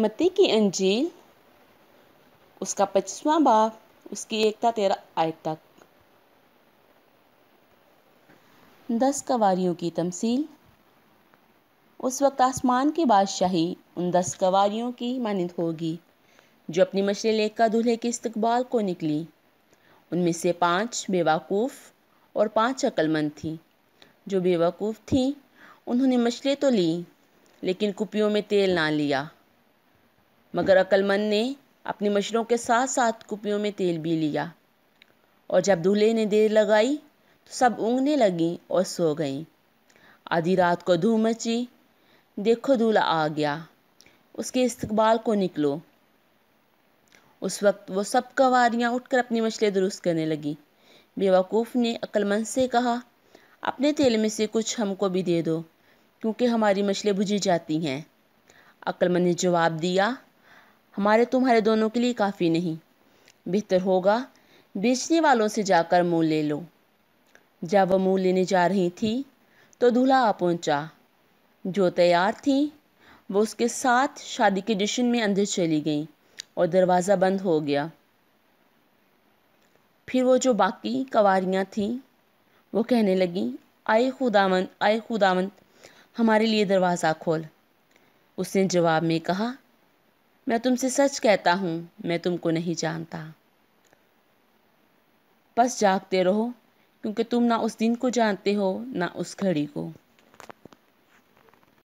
मती की अंजील उसका पच्चीसवा बाप उसकी एकता तेरा आय तक दस कवारियों की तमसील उस वक्त आसमान की बादशाही उन दस कवारियों की मानद होगी जो अपनी मछली लेकर दूल्हे के इस्तकबाल को निकली उनमें से पांच बेवकूफ़ और पांच अक्लमंद थीं जो बेवकूफ़ थी उन्होंने मछलें तो ली लेकिन कुपियों में तेल ना लिया मगर अक्लमंद ने अपनी मशरों के साथ साथ कुपियों में तेल भी लिया और जब दूल्हे ने देर लगाई तो सब ऊँगने लगीं और सो गईं आधी रात को धूम मची देखो दूल्हा आ गया उसके इस्तकबाल को निकलो उस वक्त वो सब कवारियाँ उठकर अपनी मछलें दुरुस्त करने लगी बेवकूफ़ ने अक्लमंद से कहा अपने तेल में से कुछ हमको भी दे दो क्योंकि हमारी मछलें बुझी जाती हैं अक्लमंद ने जवाब दिया हमारे तुम्हारे दोनों के लिए काफ़ी नहीं बेहतर होगा बेचने वालों से जाकर मुँह ले लो जब वह मुँह लेने जा रही थी तो दूल्हा आ पहुँचा जो तैयार थी वो उसके साथ शादी के जश्न में अंदर चली गई और दरवाज़ा बंद हो गया फिर वो जो बाकी कवारियाँ थीं वो कहने लगी आए खुदावंत आए खुदावंत हमारे लिए दरवाज़ा खोल उसने जवाब में कहा मैं तुमसे सच कहता हूँ मैं तुमको नहीं जानता बस जागते रहो क्योंकि तुम ना उस दिन को जानते हो ना उस घड़ी को